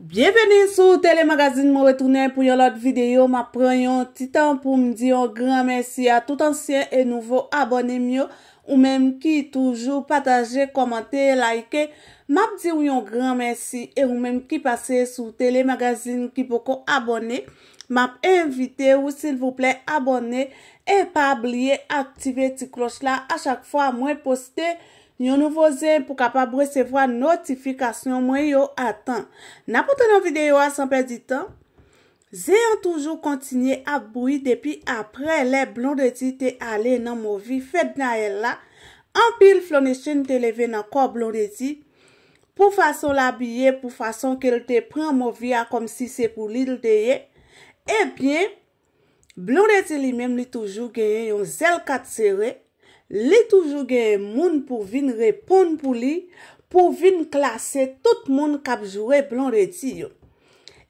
Bienveni sou telemagazine mwen wetounen pou yon lot videyo Ma pren yon titan pou mdi yon gran mersi a tout ansyen e nouvo abone myo Ou menm ki toujou pataje, komante, like Map di yon gran mersi e ou menm ki pase sou telemagazine ki poko abone Map invite ou sil vouple abone E pa blie aktive ti klos la a chak fwa mwen poste yon nouvo zem pou kapab resevo a notifikasyon mwen yo atan. Na pote nan videyo a san perdi tan, zeyan toujou kontinye ap boui depi apre le blon de zi te ale nan mou vi fet nan el la, an pil flon e chen te leve nan kor blon de zi, pou fason la biye, pou fason ke l te pren mou vi a kom si se pou li l de ye, e bien, blon de zi li menm li toujou genyen yon zel kat sere, li toujou gen moun pou vin repoun pou li, pou vin klasè tout moun kap jure blan redi yo.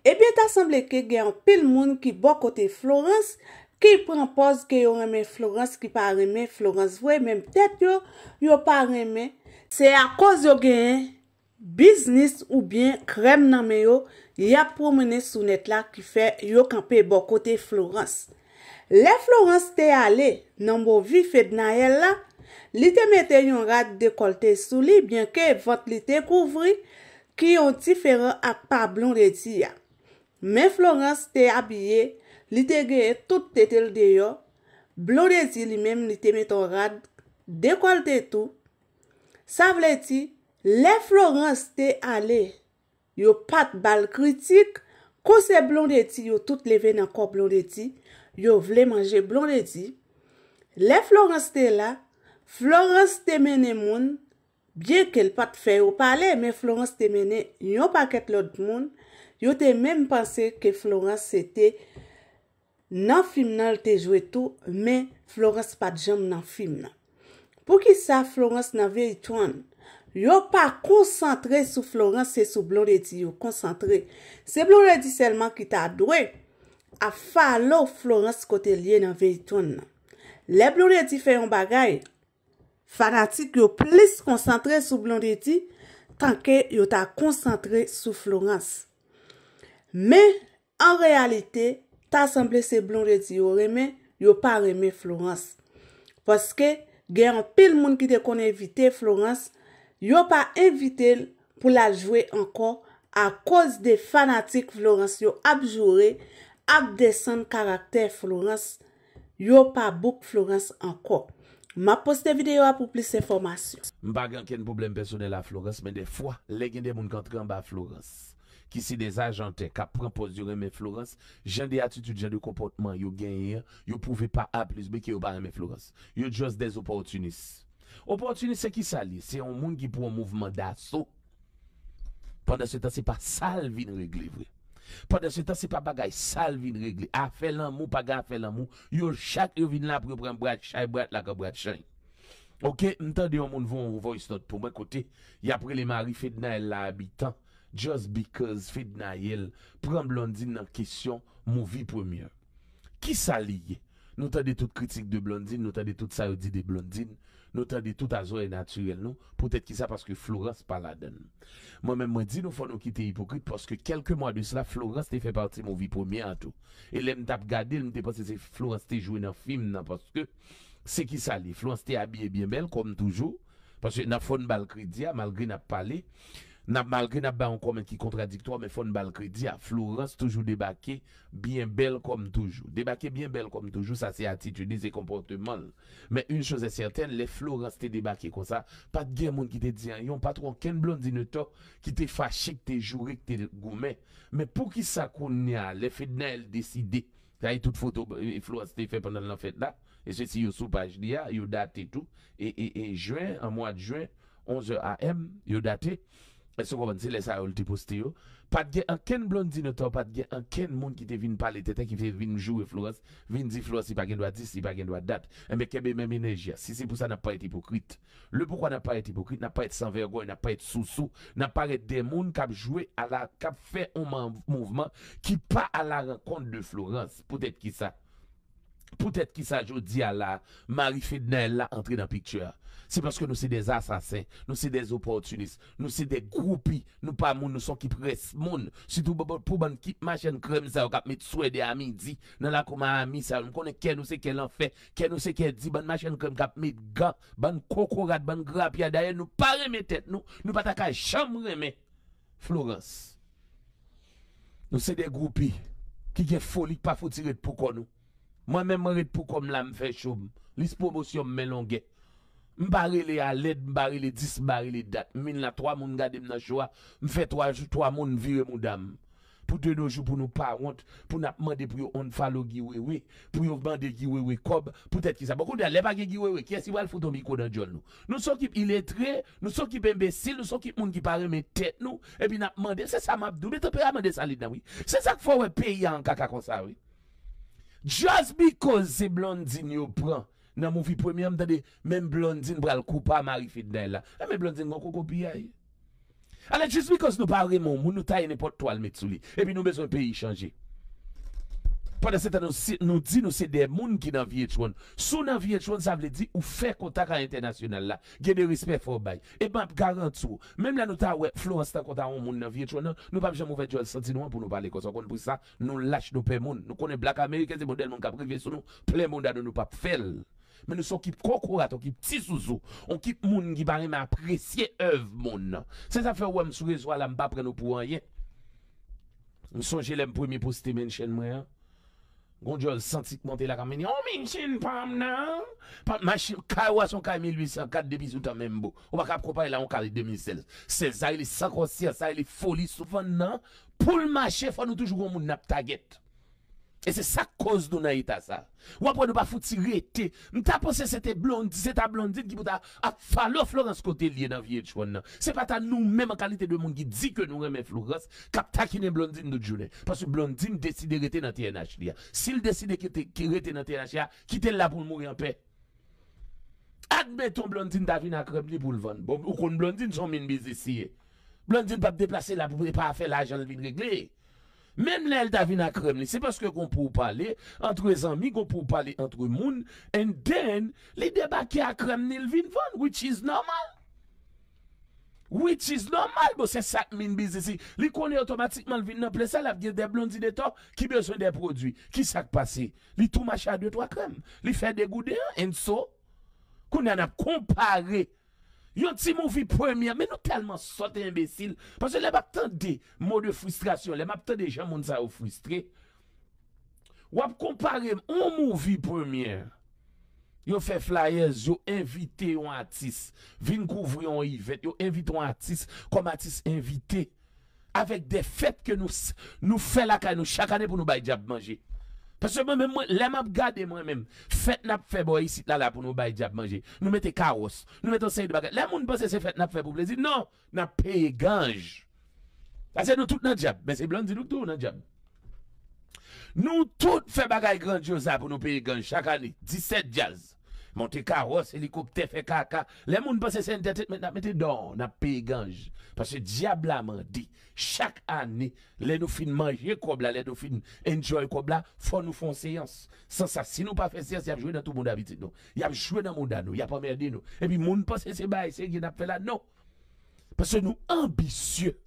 Ebyen eh ta sanble ke gen pil moun ki bo kote Florence, ki pwampos ke yo reme Florence ki pa reme Florence. Vwe menm tep yo, yo pa reme. Se a koz yo gen bisnis ou bien krem nanme yo, ya promene sou net la ki fe yo kanpe bo kote Florence. Le Florence te ale, nanmou vi fed nan el la, li te mette yon rad dekolte sou li, bianke vat li te kouvri ki yon ti fere ak pa blon de ti ya. Men Florence te abye, li te geye tout tetel de yo, blon de ti li menm li te mette yon rad dekolte tou. Sa vle ti, le Florence te ale, yo pat bal kritik, kouse blon de ti yo tout leve nan kor blon de ti, Yo vle manje blondedi, le Florence te la, Florence te mene moun, byen ke l pat fe, yo pale, men Florence te mene, yo pa ket l od moun, yo te menm panse ke Florence se te nan film nan l te jwe tou, men Florence pat jom nan film nan. Po ki sa Florence nan ve itwan, yo pa konsantre sou Florence se sou blondedi, yo konsantre. Se blondedi selman ki ta adwey. a fa lo Florence kote liye nan veyitoun nan. Le blonde eti fè yon bagay, fanatik yo plis konsantre sou blonde eti, tanke yo ta konsantre sou Florence. Me, an realite, ta asemble se blonde eti yo reme, yo pa reme Florence. Poske, gen an pil moun ki te kon evite Florence, yo pa evite pou la jwe ankon a koz de fanatik Florence yo apjore ap desen karakter Florence, yo pa bouk Florence an kop. Ma poste videyo a pou plis se formasyon. Mpa gen ken problem personel a Florence, men de fwa, le gen de moun kantran ba Florence, ki si de zanjante, ka propos yon reme Florence, jen de atitude, jen de komportman, yo gen yon, yo pouve pa ap lisbe, ki yo ban reme Florence, yo jos dez oportunis. Opportunis se ki sali, se yon moun ki pou mouvman da so, pandan se tan se pa sal vin reglivre. Pwede se ta se pa bagay sal vin regle, a fe lan mou, pa ga a fe lan mou, yo chak yo vin la pou yo prem brad chay, brad laka brad chay. Ok, nta deyo moun voun voistot pou mwen kote, ya prele mari fed na el la habitan, just because fed na el, prem londin nan kesyon mou vi pwemye. Ki sa liye? Nou tade tout kritik de blondine, nou tade tout saoudi de blondine, nou tade tout azoe naturel nou. Poutet ki sa paske Flores pala den. Mwen men mwen di nou fon nou ki te hipokrit paske kelke mwa de sela Flores te fe parti mou vi pomi an tou. E lem tap gade, nou te paske se Flores te jowe nan film nan paske se ki sa li. Flores te abiye bien bel kon toujou paske nan fon Balkridia malgre nan pale. Na malke na ba an komen ki kontradik to, me fon bal kredi, a Florence toujou debake, bien bel kom toujou. Debake bien bel kom toujou, sa se atitude, se kompote man. Men yon chose certain, le Florence te debake kon sa, pat gen moun ki te diyan yon, patron Ken Blondine to, ki te fache, ki te jure, ki te goume. Men pou ki sa kon nyan, le fèd nan el deside, ta yon tout fote, e euh, Florence te fè pendant nan fèd la, e se si yon sou page diyan, yon date tout, e juen, an mwa de juen, 11 am, yon date, E sou kompensi lè sa ou l'ti poste yo Pat gen anken blondinotor Pat gen anken moun ki te vin pa lè tètè Ki fè vin jou e Florence Vin di Florence, eh, si pa gen dwa dis, si pa gen dwa dat Mbe kebe mèm enerji ya Si si pou sa nan pa et hipokrit Le pou kwa nan pa et hipokrit, nan pa et sanvergo Nan pa et sou sou, nan pa et demoun Kapjouè a la, kapfè oman mouvman Ki pa a la rakonde de Florence Poutèp ki sa peut-être qu'il ça dit Marie Fidnel là entrer dans picture c'est parce que nous c'est des assassins nous c'est des opportunistes nous c'est des groupies nous pas moun nous sont qui presse moun surtout pour ban qui machine crème ça cap mettre souhait à midi dans la coma amis ça on connaît quel nous c'est quel en fait quel nous c'est qu'elle dit ban machine crème cap mettre gants ban cocorade ban grappia d'ailleurs nous pas remettre tête nous nous pas ta jamais remettre Florence nous c'est des groupies qui gen folie pas faut tirer pour nous moi-même, je pour comme là, me fait chaud. Les promotions me longue. M'barre les à l'aide, m'barre les 10, m'barre les dates. min la 3 moun gade m'na joie. M'fait 3 jours, 3 moun vire mon dame. Pour de nos jours, pour nous pas honte, pour nous demander pour on follow giveaway, pour nous demander giveaway cob, peut-être qu'ils ça. Beaucoup de les bagues oui qui est-ce qui va le foutre au micro dans le nous? Nous sommes qui illettrés, nous sommes qui imbéciles, nous sommes qui moun qui parle mes têtes nous, et puis nous demander, c'est ça m'a dit, mais t'as pas demander ça oui. C'est ça qu'il faut, ouais, payer en caca comme ça, oui. Just because se blondin yo pran Nan mou fi premye amdade Men blondin bral kupa marifit den la E men blondin kon koko biyay Ale just because nou pa remon Moun nou tayen e potwal met sou li E pi nou bezwen peyi chanje Pendant ce temps, nous disons que c'est des gens qui dans VH1. Sous dans VH1, ça veut dire ou fait contact à l'international là. a de respect pour bail. Et eh ben, garanti Même là, nous avons Florence tant qu'on a un monde dans VH1, nous pas jamais faire Joel Santinois pour nous parler. Comme ça, pour ça, nous lâche nos paix monde. Nous connaissons Black America, c'est modèle monde qui a privé sur nous. Plein monde à nous pas faire. Mais nous sommes qui cocorat, qui petit souzou, on qui moun qui paraît apprécier œuvre moun. C'est ça fait ouais me sur réseau là, me pas prendre pour rien. Me songer l'aime premier poster men chaîne moi. Hein. Gondjol senti que monter la caméra. On oh, m'inchine pam nan. Pas machine kawa son kawa 1804 depuis tout ta même beau. On va pas comparer là on carré 2016. C'est ça il est sans conscience, ça il est folie souvent non? Pour le marché, faut nous toujours on moun n'a target. Et c'est ça cause de Naïta ça. Ou après nous pas foutre rete. Nous t'a pensé c'était blonde, c'est ta blondine qui pouta a dans Florence côté lié dans vie de C'est pas ta nous même en qualité de monde qui dit que nous aimons Florence, cap ta qui n'est blondine de journée. Parce que blondine décide de rester dans TNH S'il décide de rester dans TNH lié, quitte là pour mourir en paix. Admettons blondine d'avis à Kremli pour le vendre. Bon, ou qu'on blondine son mine business ici. Blondine pas déplacer là pour pas faire l'argent de lui régler. Même l'aile à Kremlin, c'est parce que qu'on peut parler entre les amis, qu'on peut parler entre les monde, and then, les débats qui à Kremlin, ils viennent which is normal. Which is normal, bo se sak min connaît automatiquement Li automatiquement, otomatikman vin nan ça sa, la gen de des de qui ki besoin de prodwi. Ki sak s'est Li tou tout, deux, trois crèmes. Li font de goude, and so, qu'on a comparé. Yon ti mouvi premye, men nou talman sote imbesil, panse lè m ap tende mou de frustrasyon, lè m ap tende jen moun sa ou frustre. Wap kompare m, yon mouvi premye, yon fe flyers, yon invite yon atis, vin kouvri yon event, yon invite yon atis, kom atis invite, avek de feb ke nou fe laka, nou chakane pou nou bay diap manje. Parce que moi-même, les m'a gardé moi-même. fait n'a fait boy ici là là pour nous bailler diable manger. Nous mettez carrosse, nous mettons série de bagages. Les monde pense c'est fait n'a fait pour plaisir. Non, n'a payé gange. parce c'est nous tout dans diable, mais c'est blanc dit nous tout dans diable. Nous tout fait bagaille grandiose pour nous payer gange chaque année, 17 jazz. Monte carrosse, hélicoptère, fait caca. Les monde pensent c'est mais ils mettre dans, n'a payé gange. Parce que diable a dit, chaque année, les nous fin manger cobla, les nous enjoy cobla, faut nous une séance. Sans ça, si nous pas fait séance, y a joué dans tout le monde habitude, non. Y a joué dans le monde à nous, y a pas merdé nous. Et puis, monde pense c'est bail, c'est qui n'a fait là, non. Parce que nous ambitieux.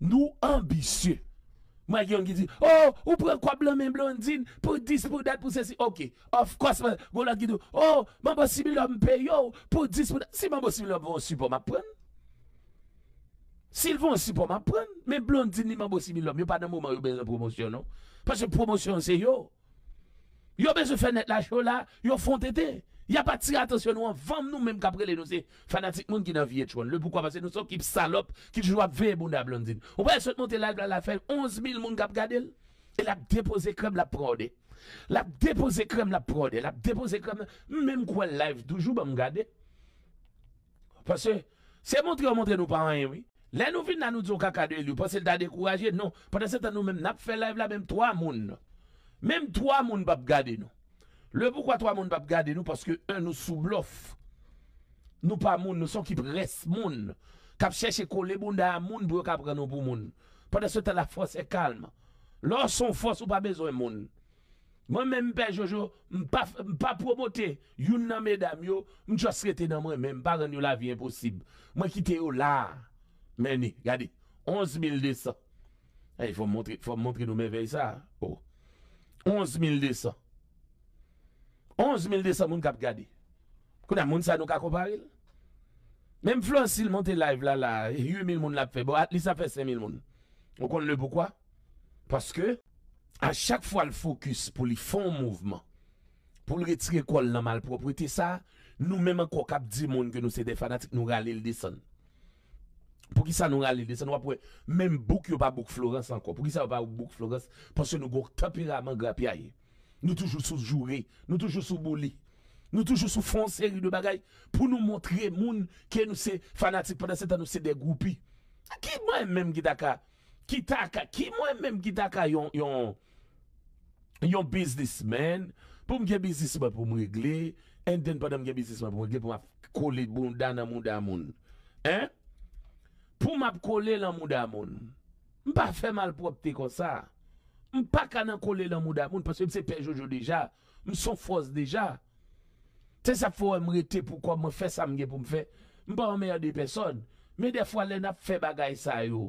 Nous ambitieux. Moi qui oh, ou prend quoi blanc, blondine, pour 10, pour date, pour ceci. Ok, of course, vous qui dit, oh, ma possible hommes paye, pour 10, pour Si ma possible support, ma prenne. S'ils vont support, ma Mais blondine, ni ma possible l'homme, pas d'un moment, besoin promotion, non? Parce que promotion, c'est yo. Yo besoin faire la chose là, yo font il a pas de attention, nous, on vend nous même qu'après les dossiers fanatiquement qui dans vh Le pourquoi Parce que nous sommes qui salopes, qui jouent à veiller à blondine. On peut se monter live, la faire 11 000 personnes qui gardé Et la déposé crème, la prendre La déposé crème, la prendre La déposé crème, même quoi live, toujours, ben bah, regarder. Parce que, c'est montrer, on montre nous pas rien, oui. Là, nous venons nous dire caca de lui, parce qu'il t'a découragé. Non, pendant ce temps, nous même n'a fait live là, même trois moun. Même trois moun, pas regarder bah, nous. Le pourquoi trois monde pas garder nous parce que un nous sous bluff. Nous pas moun, nous sommes qui presse moun. Cap chercher coller moun à pour cap prendre pour moun. Pendant ce temps la force est calme. Lorsqu'on force ou pas besoin moun. Moi-même, Père Jojo, je ne pas promoter une nan mesdames, yo, je suis rester dans moi-même, pas rendre la vie impossible. Moi, quitter yo là. Mais, regardez, 11 200. Eh, il faut montrer, faut montrer nous merveilles ça. Oh. 11 200. 11 11200 moun kap gade. Kouna moun sa nou ka komparil. Même Florence, il monte live là, là, 000 moun l'a fait. Bon, ça fait 5000 moun. On compte le pourquoi? Parce que, à chaque fois le focus pour les fond mouvement, pour le retirer quoi la malpropreté, ça, nous même encore cap personnes monde que nous c'est des fanatiques, nous râler le descendre. Pour qui ça nous râler le descendre? Pour même book, yo pas book Florence encore. Pour qui ça pas book Florence? Parce que nous avons tempérament grappé Nou toujou sou jouri, nou toujou sou boli, nou toujou sou fon seri de bagay pou nou montre moun ke nou se fanatik padan se ta nou se degoupi. Ki mwen menm ki taka, ki taka, ki mwen menm ki taka yon, yon, yon businessmen pou mwen gen businessman pou mwen regle, en den padan mwen gen businessman pou mwen regle pou mwen kolit bon dan nan moun dan moun. Pou mwen ap kolit nan moun dan moun, mwen pa fe mal pou apte kon sa. M pa ka nan kole nan mouda moun, paswe m se pe jojo deja, m son fos deja. Te sa fwa m rete pou kwa m fe sa mge pou m fe, m pa m meyade person, me defwa le na fe bagay sa yo.